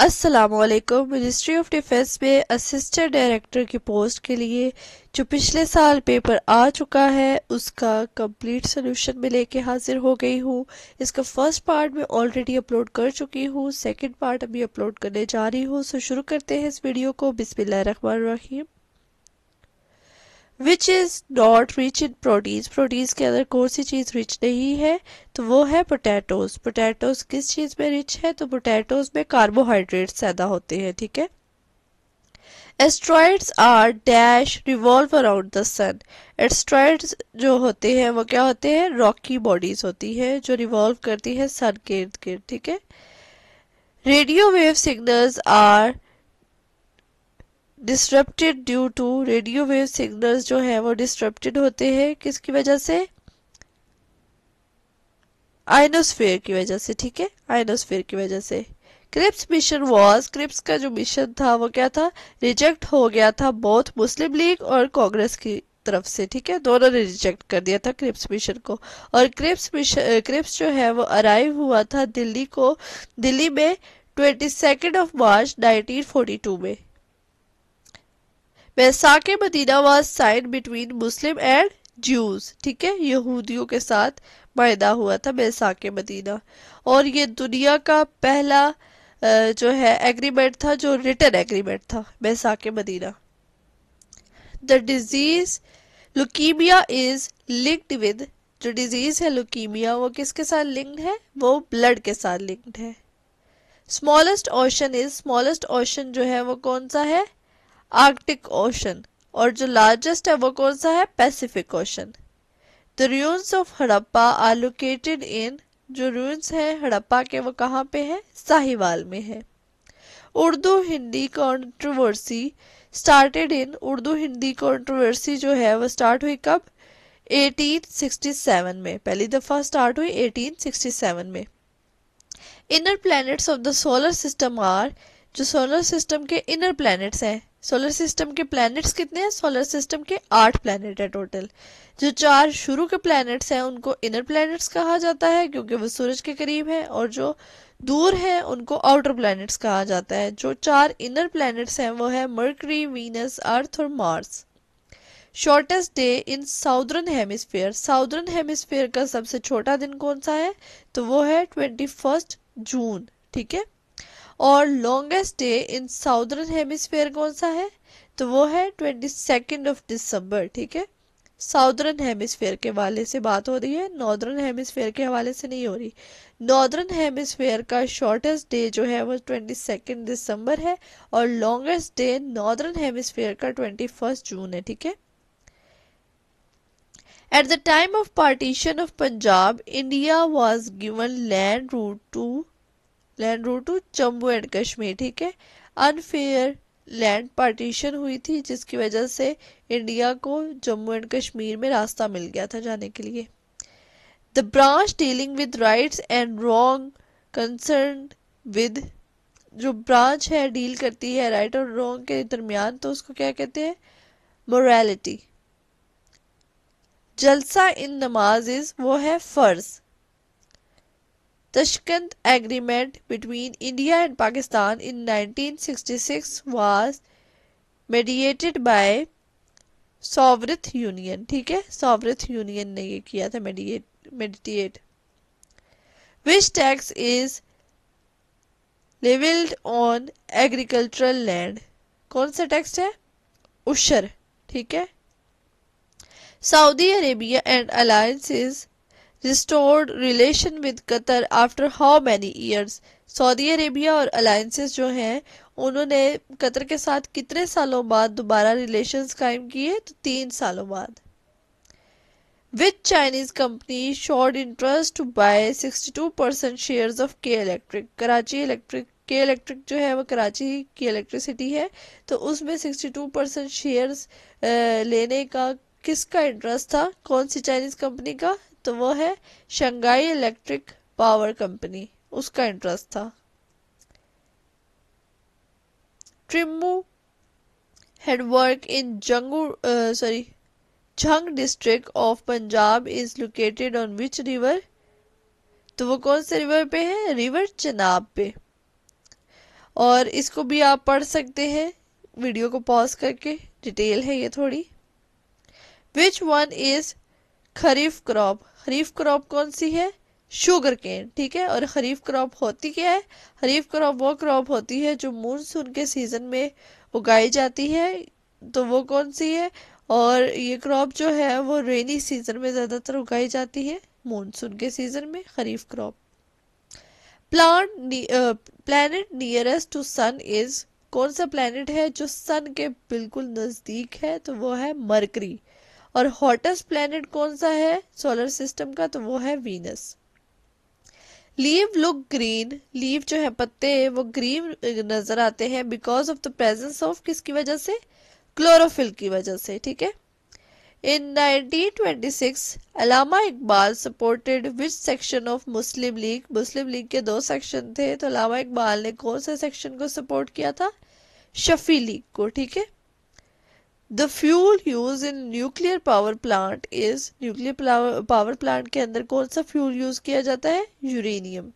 असलकम ministry of defence में assistant director की पोस्ट के लिए जो पिछले साल पेपर आ चुका है उसका कंप्लीट सोल्यूशन में लेके हाजिर हो गई हूँ इसका फर्स्ट पार्ट मैं ऑलरेडी अपलोड कर चुकी हूँ सेकंड पार्ट अभी अपलोड करने जा रही हूँ सो शुरू करते हैं इस वीडियो को बिस्मिल्लाह रहीम which is not rich in proteins proteins के अंदर कौन सी चीज़ रिच नहीं है तो वो है पोटैटोज पोटैटोज किस चीज़ में रिच है तो पोटैटोज में कार्बोहाइड्रेट्स ज़्यादा होते हैं ठीक है asteroids are dash revolve around the sun asteroids जो होते हैं वो क्या होते हैं रॉकी बॉडीज होती हैं जो रिवॉल्व करती हैं सन के इर्द गिर्द ठीक है radio wave signals are disrupted due to radio wave signals जो हैं वो डिस्टरप्टेड होते हैं किसकी वजह से आइनोस्फेयर की वजह से ठीक है आइनोस्फेयर की वजह से क्रिप्स मिशन वॉज क्रिप्स का जो मिशन था वो क्या था रिजेक्ट हो गया था बोथ मुस्लिम लीग और कांग्रेस की तरफ से ठीक है दोनों ने रिजेक्ट कर दिया था क्रिप्स मिशन को और क्रिप्स मिशन क्रिप्स जो है वो अराइव हुआ था दिल्ली को दिल्ली में ट्वेंटी सेकेंड ऑफ मार्च टू में बैसाख Medina was sign between Muslim and Jews ठीक है यहूदियों के साथ मायदा हुआ था बैसाक मदीना और ये दुनिया का पहला जो है एग्रीमेंट था जो रिटर्न एग्रीमेंट था बैसाक Medina the disease leukaemia is linked with जो डिजीज है लुकीमिया वो किसके साथ लिंक्ड है वो ब्लड के साथ लिंक्ड है smallest ocean is smallest ocean जो है वो कौन सा है आर्कटिक ओशन और जो लार्जेस्ट है वो कौन सा है Pacific Ocean the ruins of Harappa are located in जो रूंस हैं हड़प्पा के वो कहाँ पे हैं साहिवाल में है Urdu Hindi controversy started in Urdu Hindi controversy जो है वो स्टार्ट हुई कब 1867 में पहली दफ़ा स्टार्ट हुई 1867 में inner planets of the solar system are जो सोलर सिस्टम के इनर प्लैनेट्स हैं सोलर सिस्टम के प्लैनेट्स कितने हैं सोलर सिस्टम के आठ प्लैनेट है टोटल जो चार शुरू के प्लैनेट्स हैं उनको इनर प्लैनेट्स कहा जाता है क्योंकि वो सूरज के करीब हैं और जो दूर हैं उनको आउटर प्लैनेट्स कहा जाता है जो चार इनर प्लैनेट्स हैं वो है मर्करी वीनस अर्थ और Mars shortest day in southern hemisphere southern hemisphere का सबसे छोटा दिन कौन सा है तो वो है ट्वेंटी फर्स्ट जून ठीक है और longest day in southern hemisphere कौन सा है तो वो है ट्वेंटी सेकेंड ऑफ दिसंबर ठीक है साउदर्न हेमिसफेयर के वाले से बात हो रही है नॉर्दर्न हेमिसफेयर के हवाले से नहीं हो रही नॉर्दर्न हेमिसफेयर का शॉर्टेस्ट डे जो है वो ट्वेंटी सेकेंड दिसंबर है और लॉन्गेस्ट डे नॉर्दर्न हेमिसफेयर का ट्वेंटी फर्स्ट जून है ठीक है at the time of partition of Punjab India was given land route to land route to Jammu and Kashmir ठीक है अनफेयर लैंड पार्टीशन हुई थी जिसकी वजह से इंडिया को जम्मू एंड कश्मीर में रास्ता मिल गया था जाने के लिए the branch dealing with rights and wrong concern with जो ब्रांच है डील करती है राइट और रॉन्ग के दरमियान तो उसको क्या कहते हैं मोरालिटी जलसा इन नमाज वो है फ़र्ज़ Tashkent Agreement between India and Pakistan in 1966 was mediated by Soviet Union ठीक है सोवरथ यूनियन ने ये किया था mediate meditate which tax is levied on agricultural land कौन सा टैक्स है उशर ठीक है Saudi Arabia and alliances restored relation with Qatar after how many years Saudi Arabia और अलाइंसेस जो हैं उन्होंने कतर के साथ कितने सालों बाद दोबारा रिलेशंस कायम किए तो तीन सालों बाद which Chinese company short interest to buy 62 percent share of K electric Karachi electric K electric जो है वो कराची की इलेक्ट्रिसिटी है तो उसमें 62 परसेंट शेयर लेने का किसका इंटरेस्ट था कौन सी चाइनीज कंपनी का तो वो है शंघाई इलेक्ट्रिक पावर कंपनी उसका इंटरेस्ट था Trimmu headwork in in Jangu, uh, sorry, Jhang district of Punjab is located on तो वो कौन से रिवर पे है रिवर चनाब पे और इसको भी आप पढ़ सकते हैं वीडियो को पॉज करके डिटेल है ये थोड़ी which one is kharif crop kharif crop कौन सी है शुगर केन ठीक है और खरीफ क्रॉप होती क्या है खरीफ क्रॉप वो क्रॉप होती है जो मानसून के सीज़न में उगाई जाती है तो वो कौन सी है और ये क्रॉप जो है वो रेनी सीज़न में ज़्यादातर उगाई जाती है मानसून के सीज़न में kharif crop plant planet nearest to sun is कौन सा प्लैनेट है जो सन के बिल्कुल नज़दीक है तो वो है मरकरी और हॉटेस्ट प्लेनेट कौन सा है सोलर सिस्टम का तो वो है Venus leave look green leave जो है पत्ते वो ग्रीन नजर आते हैं because of the presence of किसकी वजह से क्लोरोफिल की वजह से ठीक है in 1926 Allama Iqbal supported which section of Muslim League Muslim League के दो सेक्शन थे तो अलामा इकबाल ने कौन से सेक्शन को सपोर्ट किया था शफी लीग को ठीक है the fuel use in nuclear power plant is nuclear power plant के अंदर कौन सा फ्यूल यूज किया जाता है uranium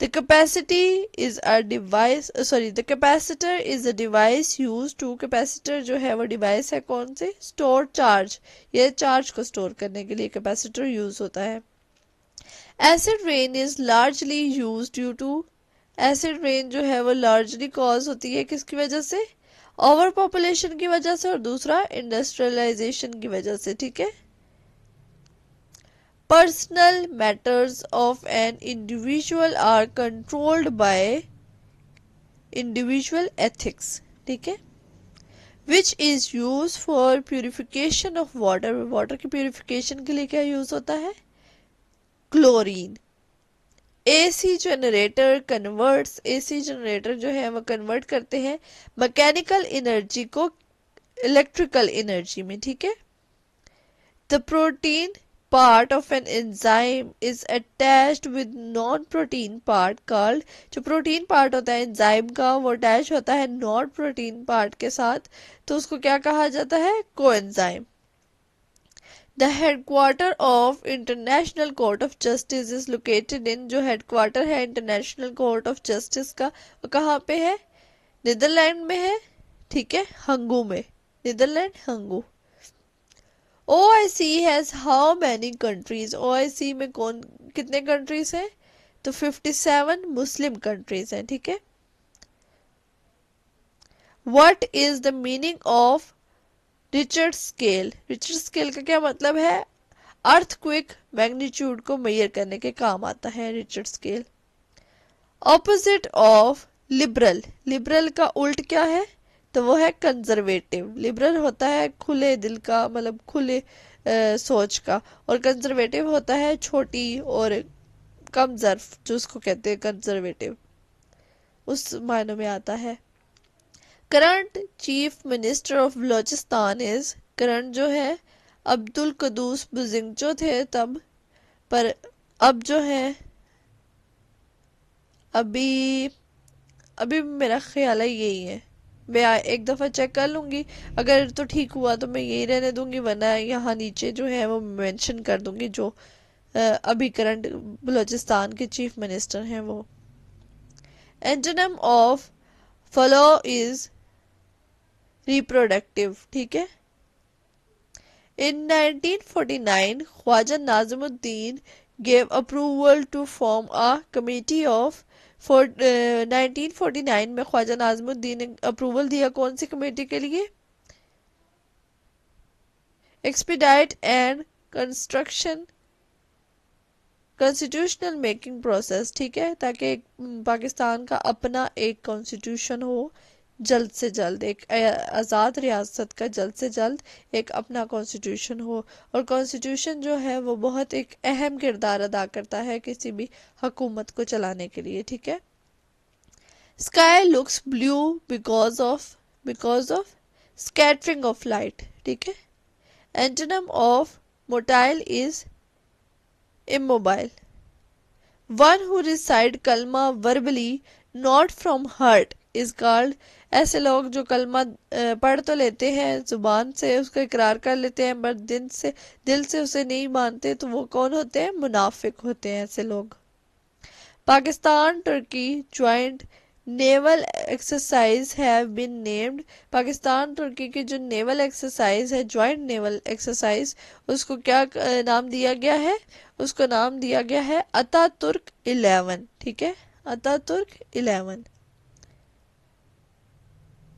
the capacity is a device sorry the capacitor is a device use to capacitor जो है वो डिवाइस है कौन से स्टोर चार्ज या चार्ज को स्टोर करने के लिए कैपेसिटर यूज होता है acid rain is largely use due to acid rain जो है वो लार्जली कॉज होती है किसकी वजह से ओवर पॉपुलेशन की वजह से और दूसरा इंडस्ट्रियलाइजेशन की वजह से ठीक है personal matters of an individual are controlled by individual ethics ठीक है which is use for purification of water water की प्योरिफिकेशन के लिए क्या यूज़ होता है chlorine AC generator converts AC generator जो है वो कन्वर्ट करते हैं मैकेनिकल एनर्जी को इलेक्ट्रिकल एनर्जी में ठीक है the protein part of an enzyme is attached with non protein part called जो प्रोटीन पार्ट होता है एंजाइम का वो अटैच होता है नॉन प्रोटीन पार्ट के साथ तो उसको क्या कहा जाता है को enzyme The headquarter of International Court of Justice is located in जो headquarter है International Court of Justice का वो कहाँ पे है नीदरलैंड में है ठीक है हंगू में Netherlands Hague O I C has how many countries O I C में कौन कितने कंट्रीज हैं तो फिफ्टी सेवन मुस्लिम कंट्रीज हैं ठीक है what is the meaning of Richter scale Richter scale का क्या मतलब है अर्थ क्विक मैग्नीट्यूड को मेयर करने के काम आता है Richter scale opposite of liberal liberal का उल्ट क्या है तो वो है कंजर्वेटिव लिबरल होता है खुले दिल का मतलब खुले आ, सोच का और कंजर्वेटिव होता है छोटी और कमजर्फ जो उसको कहते हैं कंजर्वेटिव उस मायनों में आता है current chief minister of Balochistan is current जो है अब्दुल कदूस बुजिंगचो थे तब पर अब जो है अभी अभी मेरा ख्याल है यही है मैं एक दफ़ा चेक कर लूँगी अगर तो ठीक हुआ तो मैं यही रहने दूँगी वरना यहाँ नीचे जो है वो मेंशन कर दूँगी जो अभी करंट बलोचिस्तान के चीफ मिनिस्टर हैं वो antonym of fallow is reproductive ठीक है इन 1949, Khwaja Nazimuddin gave approval to form a committee of for, uh, 1949 में ख्वाजा नाजमुद्दीन ने अप्रूवल दिया कौन सी कमेटी के लिए expedite and construction constitutional making process ठीक है ताकि पाकिस्तान का अपना एक कॉन्स्टिट्यूशन हो जल्द से जल्द एक आज़ाद रियासत का जल्द से जल्द एक अपना कॉन्स्टिट्यूशन हो और कॉन्स्टिट्यूशन जो है वो बहुत एक अहम किरदार अदा करता है किसी भी हकूमत को चलाने के लिए ठीक है sky looks blue because of because of scattering of light ठीक है antonym of motile is immobile one who recite Kalma verbally not from heart is called ऐसे लोग जो कलमा पढ़ तो लेते हैं ज़ुबान से उसका इकरार कर लेते हैं बट दिन से दिल से उसे नहीं मानते तो वो कौन होते हैं मुनाफिक होते हैं ऐसे लोग Pakistan Turkey joint naval exercise have been named Pakistan तुर्की की जो नेवल एक्सरसाइज है जॉइंट नेवल एक्सरसाइज उसको क्या नाम दिया गया है उसको नाम दिया गया है अता तुर्क इलेवन ठीक है अता Ataturk eleven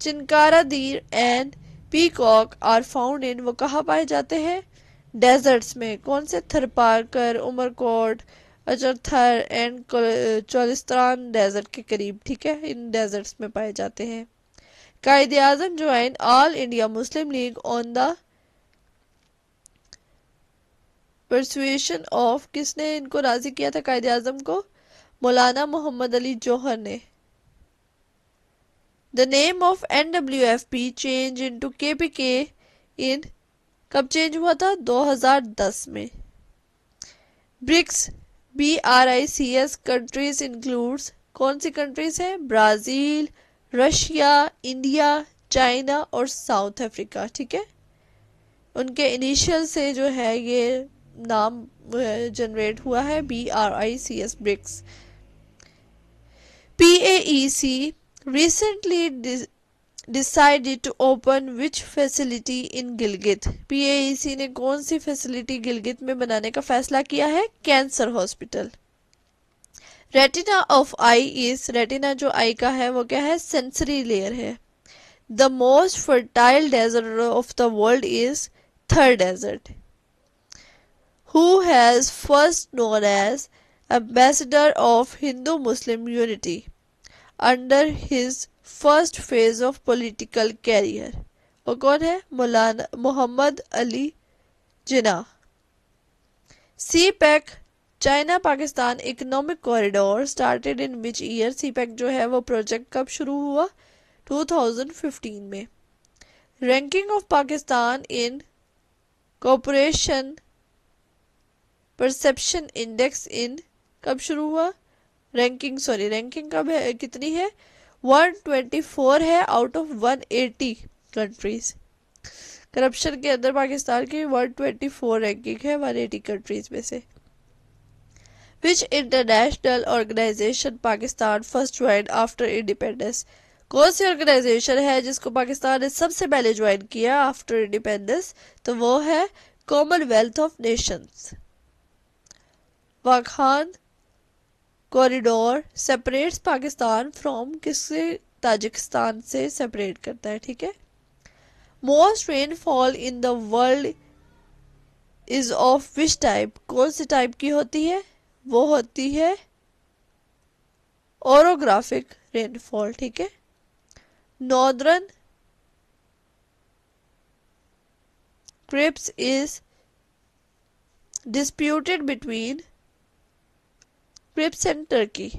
deer and peacock are found in वो कहाँ पाए जाते हैं डेजर्ट्स में कौन से पार्कर उमरकोट अजरथर एंड चौलिस्तान डेजर्ट के करीब ठीक है इन डेजर्ट्स में पाए जाते हैं Quaid Azam join all India Muslim League on the persuasion of किसने इनको राज़ी किया था कायद अजम को मौलाना मोहम्मद अली जौहर ने The name of NWFP change into KPK in कब चेंज हुआ था 2010 में BRICS B R I C S countries includes कौन सी कंट्रीज हैं ब्राज़ील रशिया इंडिया चाइना और साउथ अफ्रीका ठीक है उनके इनिशियल से जो है ये नाम जनरेट हुआ है B R I C S BRICS P A E C recently decided to open which facility in Gilgit? PAEC ने कौन सी facility Gilgit में बनाने का फैसला किया है? Cancer Hospital. Retina of eye is retina जो eye का है वो क्या है? Sensory layer है. The most fertile desert of the world is Thar Desert. Who has first known as ambassador of Hindu-Muslim unity? Under his first phase of political career वो कौन है Maulana Mohammad Ali Jinnah CPEC China Pakistan economic corridor started in which year CPEC जो है वो project कब शुरू हुआ 2015 में ranking of Pakistan in corruption perception index in कब शुरू हुआ रैंकिंग सॉरी रैंकिंग कब है कितनी है 124 है आउट ऑफ 180 कंट्रीज करप्शन के अंदर पाकिस्तान की 124 रैंकिंग है 180 कंट्रीज में से which international organization Pakistan first join after independence कौन सी ऑर्गेनाइजेशन है जिसको पाकिस्तान ने सबसे पहले ज्वाइन किया आफ्टर इंडिपेंडेंस तो वो है Commonwealth of Nations Wakhan corridor separates Pakistan from किससे ताजिकिस्तान से सेपरेट करता है ठीक है most rainfall in the world is of which type कौन से टाइप की होती है वो होती है ओरोग्राफिक रेनफॉल ठीक है northern Cripps is disputed between प्रिप सेंटर की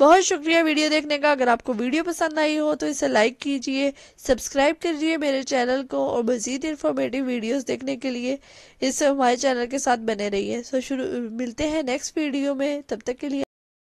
बहुत शुक्रिया वीडियो देखने का अगर आपको वीडियो पसंद आई हो तो इसे लाइक कीजिए सब्सक्राइब करिए मेरे चैनल को और मज़ीद इन्फॉर्मेटिव वीडियोस देखने के लिए इससे हमारे चैनल के साथ बने रहिए सो शुरू मिलते हैं नेक्स्ट वीडियो में तब तक के लिए